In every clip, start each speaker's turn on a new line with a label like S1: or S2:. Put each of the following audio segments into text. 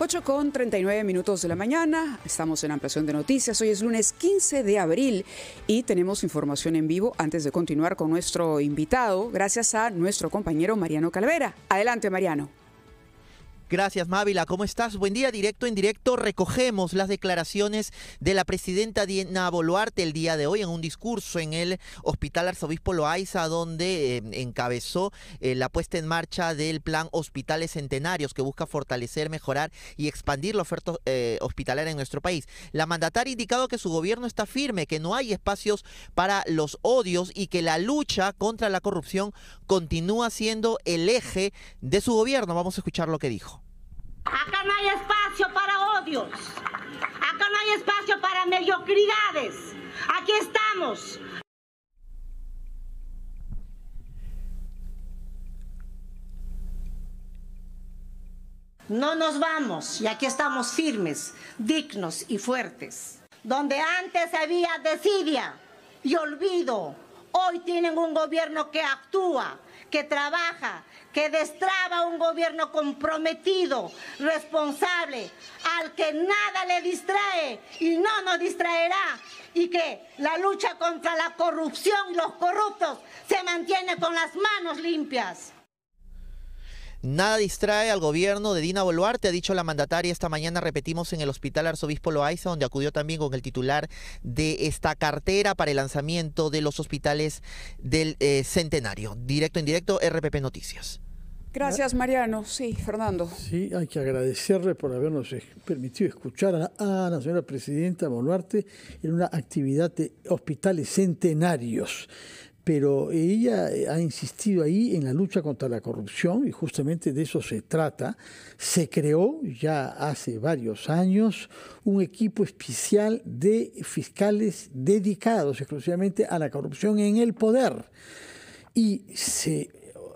S1: 8 con 39 minutos de la mañana, estamos en ampliación de noticias, hoy es lunes 15 de abril y tenemos información en vivo antes de continuar con nuestro invitado, gracias a nuestro compañero Mariano Calvera. Adelante Mariano. Gracias, Mávila. ¿Cómo estás? Buen día, directo en directo. Recogemos las declaraciones de la
S2: presidenta Diana Boluarte el día de hoy en un discurso en el Hospital Arzobispo Loaiza, donde eh, encabezó eh, la puesta en marcha del plan Hospitales Centenarios, que busca fortalecer, mejorar y expandir la oferta eh, hospitalaria en nuestro país. La mandataria ha indicado que su gobierno está firme, que no hay espacios para los odios y que la lucha contra la corrupción continúa siendo el eje de su gobierno. Vamos a escuchar lo que dijo.
S1: Acá no hay espacio para odios. Acá no hay espacio para mediocridades. Aquí estamos. No nos vamos y aquí estamos firmes, dignos y fuertes. Donde antes había desidia y olvido, hoy tienen un gobierno que actúa, que trabaja, que destraba un gobierno comprometido, responsable, al que nada le distrae y no nos distraerá, y que la lucha contra la corrupción y los corruptos se mantiene con las manos limpias.
S2: Nada distrae al gobierno de Dina Boluarte, ha dicho la mandataria esta mañana, repetimos, en el Hospital Arzobispo Loaiza, donde acudió también con el titular de esta cartera para el lanzamiento de los hospitales del eh, centenario. Directo en directo, RPP
S3: Noticias.
S1: Gracias, Mariano. Sí, Fernando.
S3: Sí, hay que agradecerle por habernos eh, permitido escuchar a, la señora presidenta Boluarte en una actividad de hospitales centenarios pero ella eh, ha insistido ahí en la lucha contra la corrupción y justamente de eso se trata. Se creó ya hace varios años un equipo especial de fiscales dedicados exclusivamente a la corrupción en el poder y se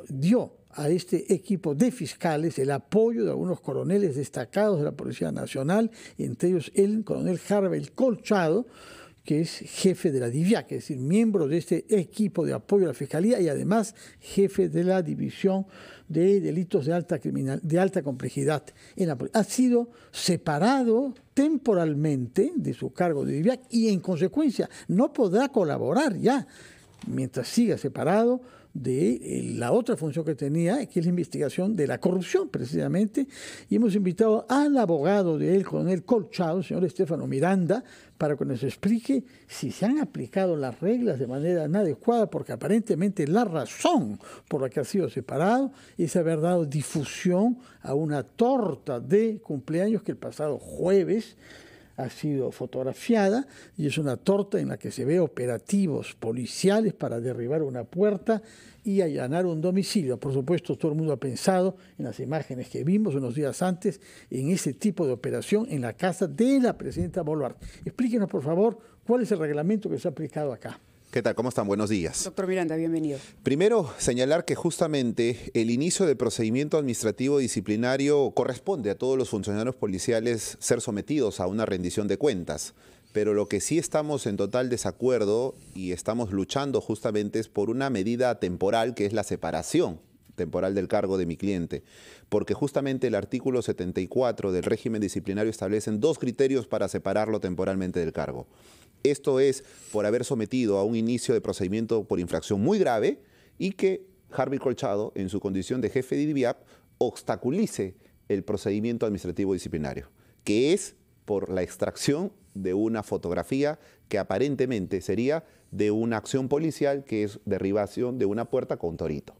S3: dio a este equipo de fiscales el apoyo de algunos coroneles destacados de la Policía Nacional, entre ellos el coronel Harvey Colchado, que es jefe de la DIVIAC, es decir, miembro de este equipo de apoyo a la Fiscalía y además jefe de la División de Delitos de Alta, criminal, de alta Complejidad Ha sido separado temporalmente de su cargo de DIVIAC y en consecuencia no podrá colaborar ya mientras siga separado de eh, la otra función que tenía, que es la investigación de la corrupción, precisamente. Y hemos invitado al abogado de él, coronel Colchado, señor Estefano Miranda, para que nos explique si se han aplicado las reglas de manera inadecuada, porque aparentemente la razón por la que ha sido separado es haber dado difusión a una torta de cumpleaños que el pasado jueves ha sido fotografiada y es una torta en la que se ve operativos policiales para derribar una puerta y allanar un domicilio. Por supuesto, todo el mundo ha pensado en las imágenes que vimos unos días antes en ese tipo de operación en la casa de la presidenta Boluarte. Explíquenos, por favor, cuál es el reglamento que se ha aplicado acá.
S2: ¿Qué tal? ¿Cómo están? Buenos días.
S3: Doctor Miranda, bienvenido.
S2: Primero, señalar que justamente el inicio del procedimiento administrativo disciplinario corresponde a todos los funcionarios policiales ser sometidos a una rendición de cuentas. Pero lo que sí estamos en total desacuerdo y estamos luchando justamente es por una medida temporal que es la separación temporal del cargo de mi cliente, porque justamente el artículo 74 del régimen disciplinario establecen dos criterios para separarlo temporalmente del cargo. Esto es por haber sometido a un inicio de procedimiento por infracción muy grave y que Harvey Colchado, en su condición de jefe de IDIAP, obstaculice el procedimiento administrativo disciplinario, que es por la extracción de una fotografía que aparentemente sería de una acción policial que es derribación de una puerta con torito.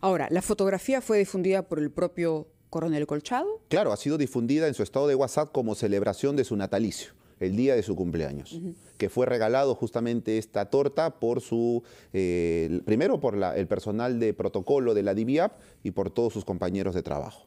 S1: Ahora, ¿la fotografía fue difundida por el propio coronel Colchado?
S2: Claro, ha sido difundida en su estado de WhatsApp como celebración de su natalicio el día de su cumpleaños, que fue regalado justamente esta torta por su, eh, primero por el personal de protocolo de la DIVIAP y por todos sus compañeros de trabajo.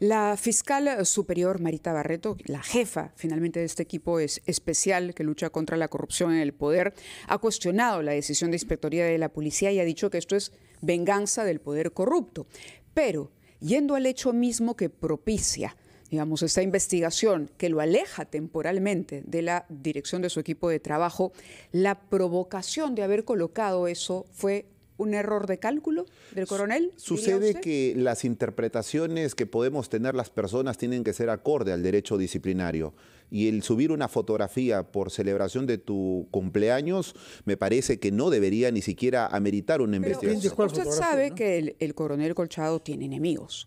S1: La fiscal superior Marita Barreto, la jefa finalmente de este equipo especial que lucha contra la corrupción en el poder, ha cuestionado la decisión de inspectoría de la policía y ha dicho que esto es venganza del poder corrupto. Pero, yendo al hecho mismo que propicia digamos, esta investigación que lo aleja temporalmente de la dirección de su equipo de trabajo, la provocación de haber colocado eso fue un error de cálculo del coronel? Sucede
S2: que las interpretaciones que podemos tener las personas tienen que ser acorde al derecho disciplinario. Y el subir una fotografía por celebración de tu cumpleaños me parece que no debería ni siquiera ameritar una investigación. Usted sabe
S1: que el coronel Colchado tiene enemigos.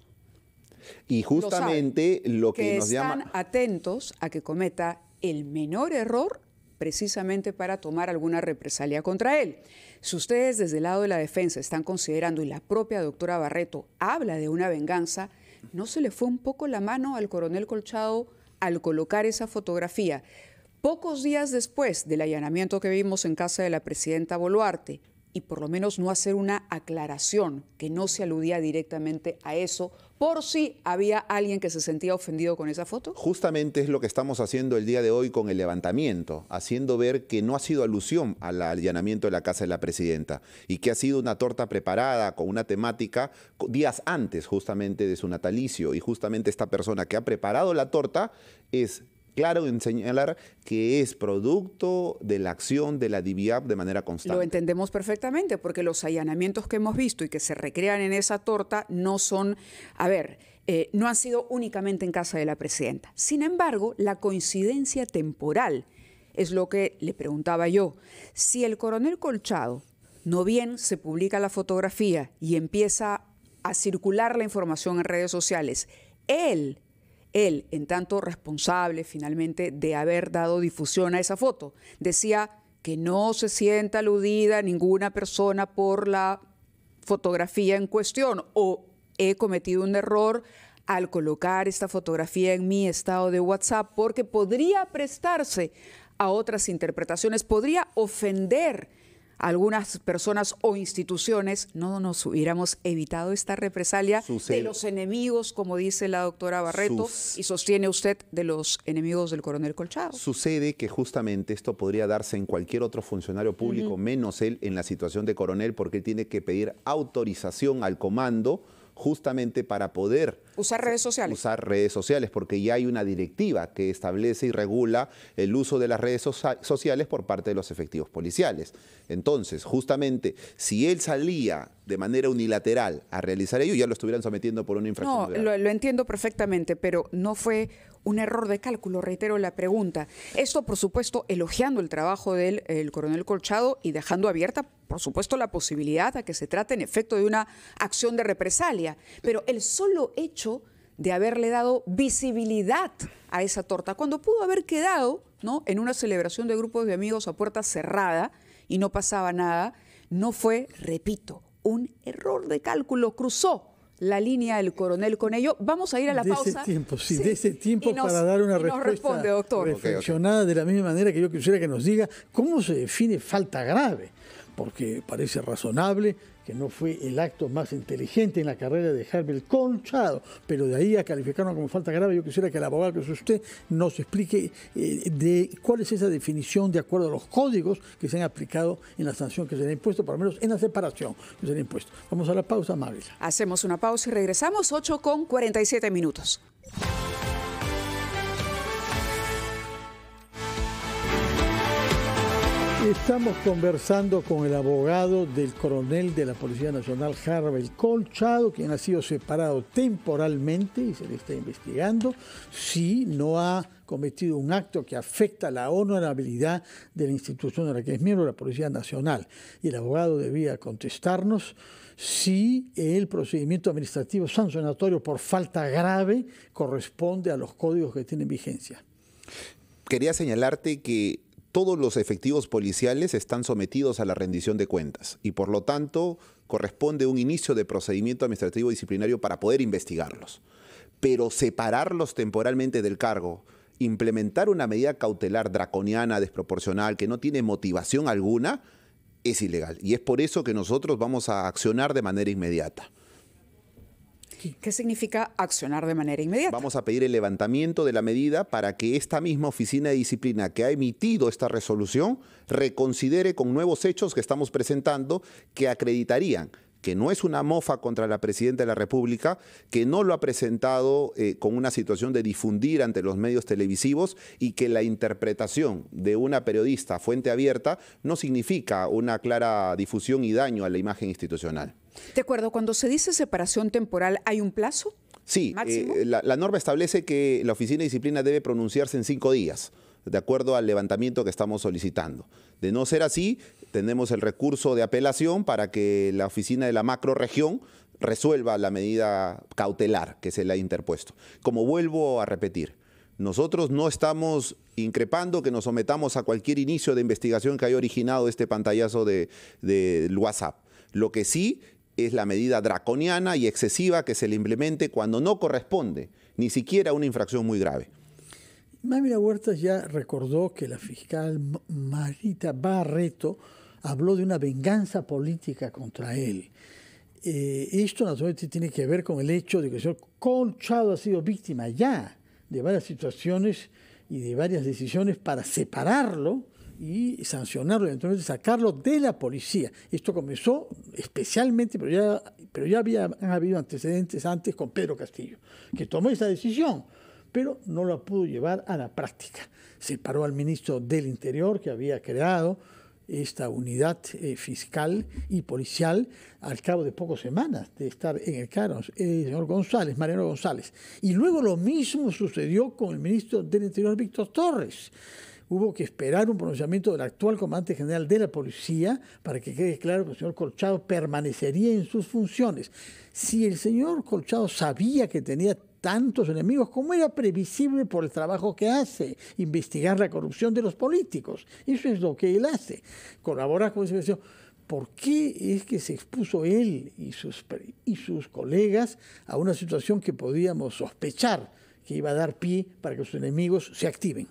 S2: Y justamente lo, que, nos están
S1: atentos a que cometa el menor error precisamente para tomar alguna represalia contra él. Si ustedes desde el lado de la defensa están considerando, y la propia doctora Barreto habla de una venganza, ¿no se le fue un poco la mano al coronel Colchado al colocar esa fotografía? Pocos días después del allanamiento que vimos en casa de la presidenta Boluarte, y por lo menos no hacer una aclaración que no se aludía directamente a eso por si había alguien que se sentía ofendido con esa foto?
S2: Justamente es lo que estamos haciendo el día de hoy con el levantamiento, haciendo ver que no ha sido alusión al allanamiento de la casa de la presidenta y que ha sido una torta preparada con una temática días antes justamente de su natalicio y justamente esta persona que ha preparado la torta es claro en señalar que es producto de la acción de la DIVIAP de manera constante. Lo
S1: entendemos perfectamente porque los allanamientos que hemos visto y que se recrean en esa torta no son, a ver, eh, no han sido únicamente en casa de la presidenta. Sin embargo, la coincidencia temporal es lo que le preguntaba yo. Si el coronel Colchado no bien se publica la fotografía y empieza a circular la información en redes sociales, él él, en tanto responsable finalmente de haber dado difusión a esa foto, decía que no se sienta aludida ninguna persona por la fotografía en cuestión o he cometido un error al colocar esta fotografía en mi estado de WhatsApp porque podría prestarse a otras interpretaciones, podría ofender algunas personas o instituciones, no nos hubiéramos evitado esta represalia de los enemigos, como dice la doctora Barreto, y sostiene usted de los enemigos del coronel Colchado.
S2: Sucede que justamente esto podría darse en cualquier otro funcionario público, menos él en la situación de coronel, porque él tiene que pedir autorización al comando justamente para poder... Usar redes sociales. Usar redes sociales, porque ya hay una directiva que establece y regula el uso de las redes sociales por parte de los efectivos policiales. Entonces, justamente, si él salía de manera unilateral a realizar ello, ya lo estuvieran sometiendo por una infracción. No,
S1: lo, entiendo perfectamente, pero no fue un error de cálculo, reitero la pregunta. Esto, por supuesto, elogiando el trabajo del coronel Colchado y dejando abierta por supuesto, la posibilidad a que se trate en efecto de una acción de represalia, pero el solo hecho de haberle dado visibilidad a esa torta, cuando pudo haber quedado ¿no? en una celebración de grupos de amigos a puerta cerrada y no pasaba nada, no fue, repito, un error de cálculo, cruzó la línea del coronel con ello. Vamos a ir a la de pausa. Ese tiempo,
S3: sí, de ese tiempo para dar una respuesta doctor. reflexionada de la misma manera que yo quisiera que nos diga cómo se define falta grave porque parece razonable que no fue el acto más inteligente en la carrera de Herbert Conchado, pero de ahí a calificarlo como falta grave, yo quisiera que el abogado que es usted nos explique eh, de cuál es esa definición de acuerdo a los códigos que se han aplicado en la sanción que se le ha impuesto, por lo menos en la separación que se le ha impuesto. Vamos a la pausa, Mávila.
S1: Hacemos una pausa y regresamos 8 con 47 minutos.
S3: Estamos conversando con el abogado del coronel de la Policía Nacional, Harvey Colchado, quien ha sido separado temporalmente y se le está investigando si no ha cometido un acto que afecta la honorabilidad de la institución de la que es miembro, de la Policía Nacional. Y el abogado debía contestarnos si el procedimiento administrativo sancionatorio por falta grave corresponde a los códigos que tienen vigencia.
S2: Quería señalarte que todos los efectivos policiales están sometidos a la rendición de cuentas y por lo tanto corresponde un inicio de procedimiento administrativo disciplinario para poder investigarlos. Pero separarlos temporalmente del cargo, implementar una medida cautelar draconiana, desproporcional, que no tiene motivación alguna, es ilegal. Y es por eso que nosotros vamos a accionar de manera inmediata.
S1: ¿Qué significa accionar de manera inmediata? Vamos a pedir el
S2: levantamiento de la medida para que esta misma oficina de disciplina que ha emitido esta resolución reconsidere con nuevos hechos que estamos presentando que acreditarían que no es una mofa contra la Presidenta de la República, que no lo ha presentado eh, con una situación de difundir ante los medios televisivos y que la interpretación de una periodista fuente abierta no significa una clara difusión y daño a la imagen institucional.
S1: De acuerdo, cuando se dice separación temporal, ¿hay un plazo?
S2: Sí, eh, la, norma establece que la Oficina de Disciplina debe pronunciarse en cinco días, de acuerdo al levantamiento que estamos solicitando. De no ser así, tenemos el recurso de apelación para que la Oficina de la Macroregión resuelva la medida cautelar que se le ha interpuesto. Como vuelvo a repetir, nosotros no estamos increpando que nos sometamos a cualquier inicio de investigación que haya originado este pantallazo de, de WhatsApp. Lo que sí es la medida draconiana y excesiva que se le implemente cuando no corresponde ni siquiera una infracción muy grave.
S3: Mávila Huertas ya recordó que la fiscal Marita Barreto habló de una venganza política contra él. Eh, esto naturalmente tiene que ver con el hecho de que el señor Colchado ha sido víctima ya de varias situaciones y de varias decisiones para separarlo y sancionarlo, entonces sacarlo de la policía. Esto comenzó especialmente, pero ya, pero ya había, habido antecedentes antes con Pedro Castillo, que tomó esa decisión, pero no la pudo llevar a la práctica. Se paró al ministro del Interior que había creado esta unidad eh, fiscal y policial al cabo de pocas semanas de estar en el cargo, eh, el señor González, Mariano González. Y luego lo mismo sucedió con el ministro del Interior, Víctor Torres hubo que esperar un pronunciamiento del actual comandante general de la policía para que quede claro que el señor Colchado permanecería en sus funciones. Si el señor Colchado sabía que tenía tantos enemigos, ¿cómo era previsible por el trabajo que hace, investigar la corrupción de los políticos. Eso es lo que él hace. Colabora con ese ¿Por qué es que se expuso él y sus, y sus colegas a una situación que podíamos sospechar que iba a dar pie para que sus enemigos se activen?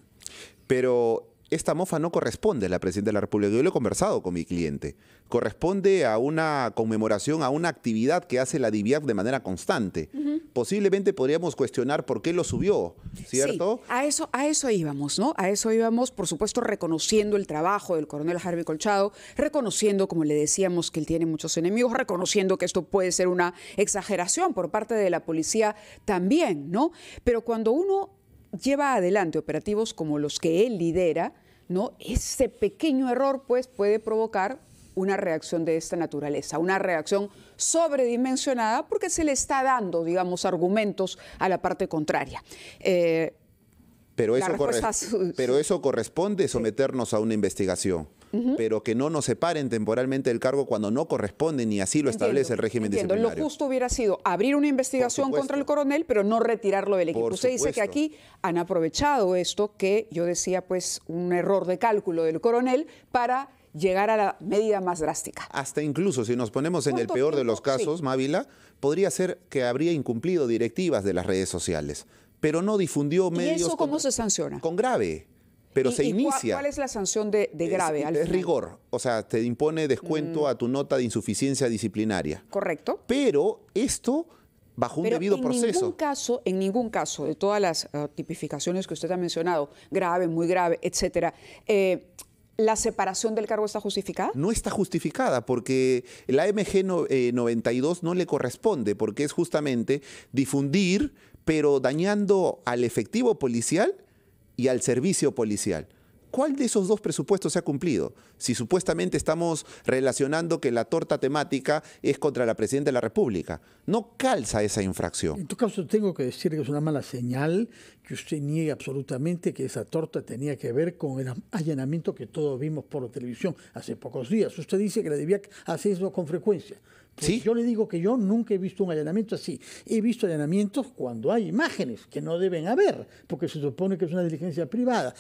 S2: Pero esta mofa no corresponde a la Presidenta de la República. Yo lo he conversado con mi cliente. Corresponde a una conmemoración, a una actividad que hace la DIVIAC de manera constante. Posiblemente podríamos cuestionar por qué lo subió, ¿cierto?
S1: a, eso, a eso íbamos, ¿no? A eso íbamos, por supuesto, reconociendo el trabajo del coronel Harvey Colchado, reconociendo, como le decíamos, que él tiene muchos enemigos, reconociendo que esto puede ser una exageración por parte de la policía también, ¿no? Pero cuando uno lleva adelante operativos como los que él lidera, ¿no? ese pequeño error pues, puede provocar una reacción de esta naturaleza, una reacción sobredimensionada porque se le está dando, digamos, argumentos a la parte contraria. Eh,
S2: pero, pero eso corresponde someternos a una investigación pero que no nos separen temporalmente del cargo cuando no corresponde ni
S1: así lo establece el régimen entiendo. disciplinario. Lo justo hubiera sido abrir una investigación contra el coronel, pero no retirarlo del equipo. Se Usted dice que aquí han aprovechado esto que yo decía pues un error de cálculo del coronel para llegar a la medida más drástica.
S2: Hasta incluso si nos ponemos en el peor de los casos, Mávila, podría ser que habría incumplido directivas de las redes sociales, pero no difundió medios. ¿Y eso cómo se sanciona? Con grave pero se inicia. Cuál,
S3: es
S1: la sanción de, grave? Es, rigor,
S2: o sea, te impone descuento mm. a tu nota de insuficiencia disciplinaria. Correcto. Pero esto bajo un Pero debido en proceso. Ningún
S1: caso, en ningún caso de todas las ah, tipificaciones que usted ha mencionado, grave, muy grave, etcétera, eh, ¿la separación del cargo está justificada?
S2: No está justificada porque el AMG 92 no le corresponde porque es justamente difundir pero dañando al efectivo policial y al servicio policial. ¿Cuál de esos dos presupuestos se ha cumplido? Si supuestamente estamos relacionando que la torta temática es contra la Presidenta de la República. No calza esa infracción. En
S3: tu caso, tengo que decir que es una mala señal que usted niegue absolutamente que esa torta tenía que ver con el allanamiento que todos vimos por televisión hace pocos días. Usted dice que la debía hace eso con frecuencia. Pues yo le digo que yo nunca he visto un allanamiento así. He visto allanamientos cuando hay imágenes que no deben haber, porque se supone que es una diligencia privada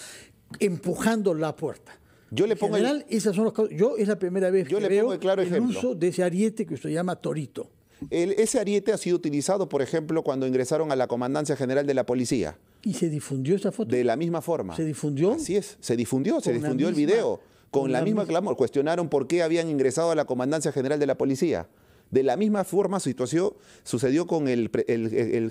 S3: empujando la puerta. Yo le pongo esas son las Yo es la primera vez que le veo pongo el uso de ese ariete que usted llama torito.
S2: ese ariete ha sido utilizado, por ejemplo, cuando ingresaron a la Comandancia General de la Policía.
S3: ¿Y se difundió esa foto?
S2: De la misma forma. ¿Se
S3: difundió? Así es, se difundió, se difundió el video.
S2: Con, la, misma clamor, cuestionaron por qué habían ingresado a la Comandancia General de la Policía. De la misma forma situación sucedió con el,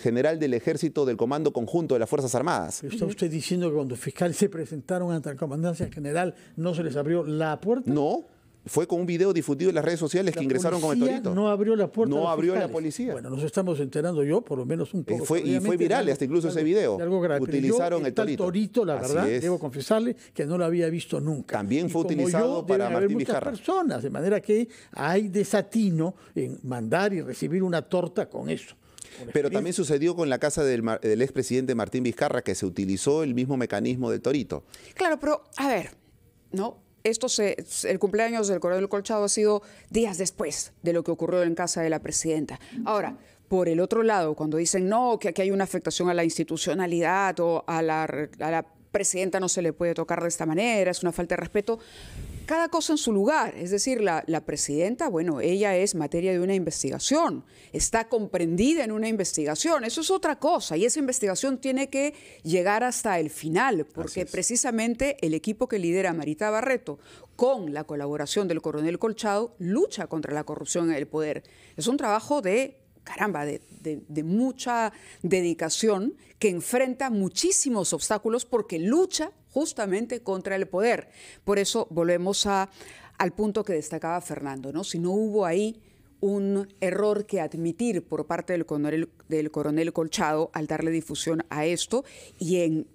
S2: general del ejército del Comando Conjunto de las Fuerzas Armadas.
S3: ¿Está usted diciendo que cuando fiscal se presentaron ante la Comandancia General no se les abrió la puerta?
S2: No, fue
S3: con un video difundido en las redes sociales que ingresaron con el torito. No abrió la puerta. No abrió la policía. Bueno, nos estamos enterando yo, por lo menos un eh, poco. y fue viral hasta incluso ese video. Algo Utilizaron el, torito. torito, la verdad, debo confesarle que no lo había visto nunca. También fue utilizado para Martín haber muchas personas, de manera que hay desatino en mandar y recibir una torta con eso.
S2: Pero también sucedió con la casa del, del expresidente Martín Vizcarra, que se utilizó el mismo mecanismo del torito.
S1: Claro, pero a ver, ¿no? esto el cumpleaños del coronel Colchado ha sido días después de lo que ocurrió en casa de la presidenta. Ahora, por el otro lado, cuando dicen no, que aquí hay una afectación a la institucionalidad o a la, a la presidenta no se le puede tocar de esta manera, es una falta de respeto, cada cosa en su lugar. Es decir, la, presidenta, bueno, ella es materia de una investigación, está comprendida en una investigación, eso es otra cosa, y esa investigación tiene que llegar hasta el final, porque precisamente el equipo que lidera Marita Barreto, con la colaboración del coronel Colchado, lucha contra la corrupción en el poder. Es un trabajo de caramba, de, de, mucha dedicación, que enfrenta muchísimos obstáculos porque lucha justamente contra el poder. Por eso volvemos al punto que destacaba Fernando, ¿no? Si no hubo ahí un error que admitir por parte del coronel, del coronel Colchado al darle difusión a esto y en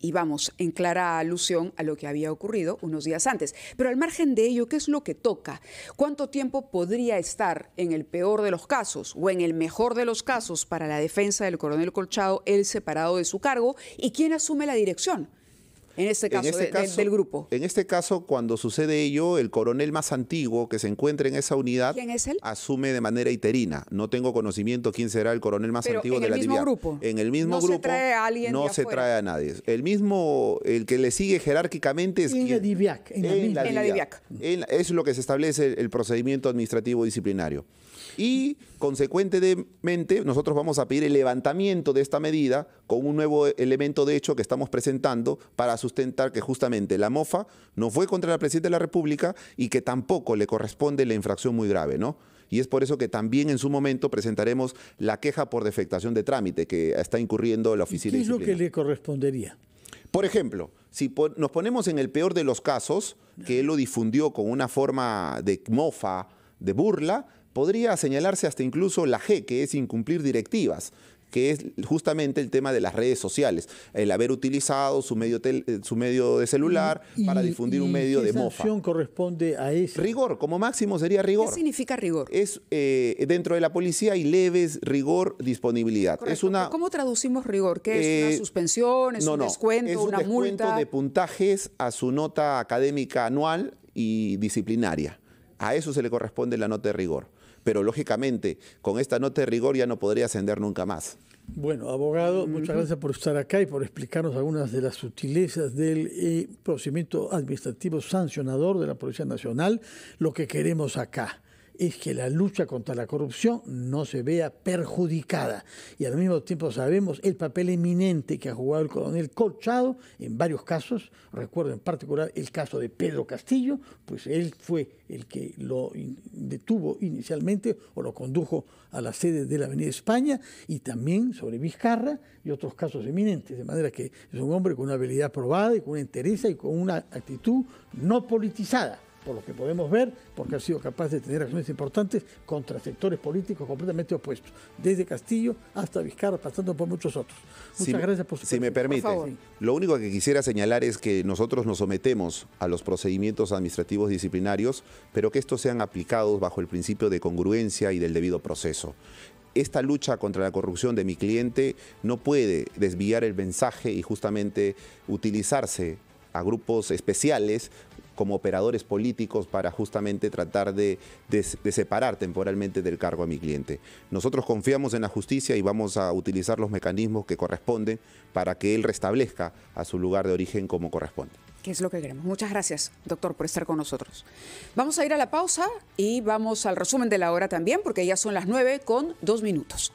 S1: y vamos, en clara alusión a lo que había ocurrido unos días antes. Pero al margen de ello, ¿qué es lo que toca? ¿Cuánto tiempo podría estar en el peor de los casos o en el mejor de los casos para la defensa del coronel Colchado, él separado de su cargo? ¿Y quién asume la dirección? en este, este caso, del grupo?
S2: En este caso, cuando sucede ello, el coronel más antiguo que se encuentra en esa unidad asume de manera iterina. No tengo conocimiento quién será el coronel más antiguo de la En grupo. En el mismo grupo. No se
S1: trae
S3: a No se trae
S2: a nadie. El mismo, el que le sigue jerárquicamente es.
S3: DIVIAC. En,
S2: la, es lo que se establece el procedimiento administrativo disciplinario. Y consecuentemente nosotros vamos a pedir el levantamiento de esta medida con un nuevo elemento de hecho que estamos presentando para sustentar que justamente la mofa no fue contra la Presidenta de la República y que tampoco le corresponde la infracción muy grave, ¿no? y es por eso que también en su momento presentaremos la queja por defectación de trámite que está incurriendo la oficina. ¿Qué es lo que
S3: le correspondería?
S2: Por ejemplo, si nos ponemos en el peor de los casos, que él lo difundió con una forma de mofa, de burla, Podría señalarse hasta incluso la G, que es incumplir directivas que es justamente el tema de las redes sociales, el haber utilizado su medio, eh, de celular para difundir un medio de mofa.
S3: corresponde
S2: a eso? Rigor, como máximo sería rigor. ¿Qué
S1: significa rigor?
S2: Es eh, dentro de la policía hay leves rigor, disponibilidad.
S1: ¿Cómo traducimos rigor? ¿Qué es una eh, suspensión? ¿Es un descuento? es un una descuento de
S2: puntajes a su nota académica anual y disciplinaria. A eso se le corresponde la nota de rigor pero lógicamente con esta nota de rigor ya no podría ascender nunca más.
S3: Bueno, abogado, muchas gracias por estar acá y por explicarnos algunas de las sutilezas del eh, procedimiento administrativo sancionador de la Policía Nacional, lo que queremos acá es que la lucha contra la corrupción no se vea perjudicada. Y al mismo tiempo sabemos el papel eminente que ha jugado el coronel Colchado en varios casos. Recuerdo en particular el caso de Pedro Castillo, pues él fue el que lo detuvo inicialmente o lo condujo a la sede de la Avenida España y también sobre Vizcarra y otros casos eminentes. De manera que es un hombre con una habilidad probada y con una interés y con una actitud no politizada por lo que podemos ver, porque ha sido capaz de tener acciones importantes contra sectores políticos completamente opuestos, desde Castillo hasta Vizcarra, pasando por muchos otros. Muchas gracias
S2: por su Si me permite, lo único que quisiera señalar es que nosotros nos sometemos a los procedimientos administrativos disciplinarios, pero que estos sean aplicados bajo el principio de congruencia y del debido proceso esta lucha contra la corrupción de mi cliente no puede desviar el mensaje y justamente utilizarse a grupos especiales como operadores políticos para justamente tratar de, separar temporalmente del cargo a mi cliente. Nosotros confiamos en la justicia y vamos a utilizar los mecanismos que corresponden para que él restablezca a su lugar de origen como corresponde.
S1: qué es lo que queremos. Muchas gracias, doctor, por estar con nosotros. Vamos a ir a la pausa y vamos al resumen de la hora también, porque ya son las 9 con dos minutos.